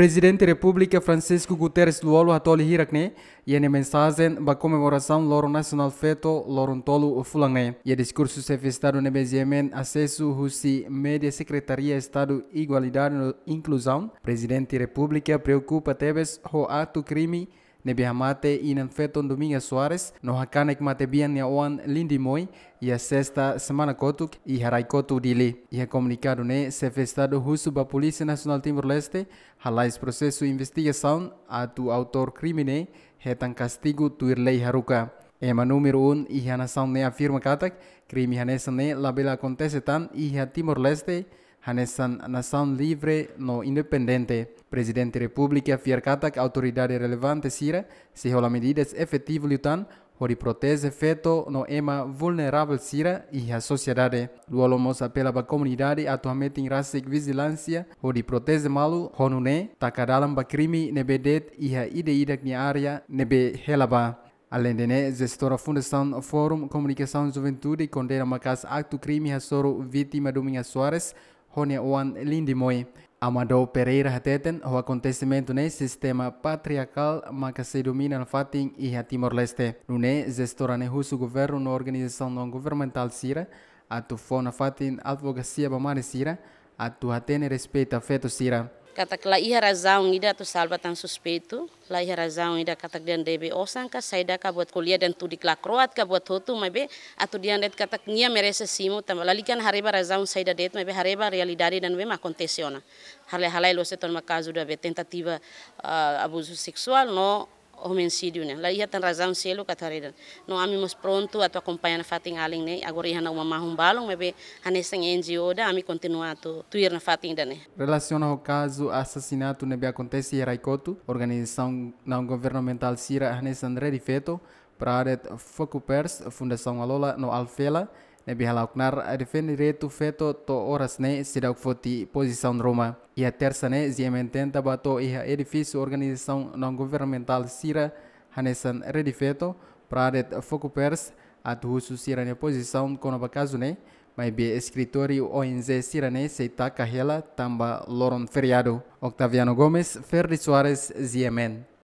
Presidente da República Francisco Guterres Luolo atoli hirakne e a mensagem ba comemoração loro nacional feto loro fulangne. E discurso se festado no beziemen acesso husi Média secretaria estado igualdade e inclusão. Presidente da República preocupa tebes ho ato crime hamate inan feton Domínguez Suárez, no hakanek mate bien ya oan Moy y a sexta semana kotuk y haraikotu dili. Y comunicado ne se festado justo ba Policía Nacional Timor-Leste, halais prosesu investigasaun a tu autor crimine, hetan castigo lei haruka. Ema número un y ne afirma katak, crime hanesan ne labela acontece tan y Timor-Leste, Hanesan nación Livre no Independente, Presidente República fiarcata que autoridade relevante sira se rola medidas efetivas lutan por protege feto no ema vulnerável sira e a sociedade. Luolomos apela a comunidade atualmente em racic vigilância por protege malu honune takadalam ba crime nebedet e a ideidak ni área nebe helaba. Além de né, gestora Fundação Fórum Comunicação Juventude condena Macas acto crime a soro vítima Dominga Soares Ronewan Lindimoy. Amadou Pereira reteten o acontecimento nesse sistema patriarcal que se domina no Fatim e a Timor-Leste. Nune, gestorane russo governo na organização não governamental Sira, a tufona Fatim advocacia Bamare Sira, a tuatene respeita feto Sira. katak iha razaun ida tu salbatan la iha razaun ida katak dian debe osang ka saida ka buat kuliah dan tu dikla kroat ka buat hotu mabe atu dian det katak nia merese simu tam lalikan hariba razaung saida det mabe hariba realidade dan ma kontesiona hale halai lo seton makazu da be tentativa uh, ah, abuso sexual no homicídio, né? Lá ia ter razão selo catarina. Não há amimos pronto a tua companhia na fatin aling, né? Agora ia na uma marrom balão, mas a nessa NGO da ami continua a tu, tu ir na fatin da, né? Relaciona o caso assassinato nebe acontece em Raikoto, organização não governamental Cira Arnes André de Feto, para a área Focupers, Fundação Alola no Alfela, Nabi Halaknar defende direito feito to horas né cidade foti posição Roma e a terça Ziementen, ziamententa bato e a edifício organização não governamental Sira Hanesan redifeto para det foco pers atuso Sira ne posição kono bakazu né mas bem escritório ONG Sirane Seita Carrela tamba Loron Feriado Octaviano Gomes Ferri Soares Ziemen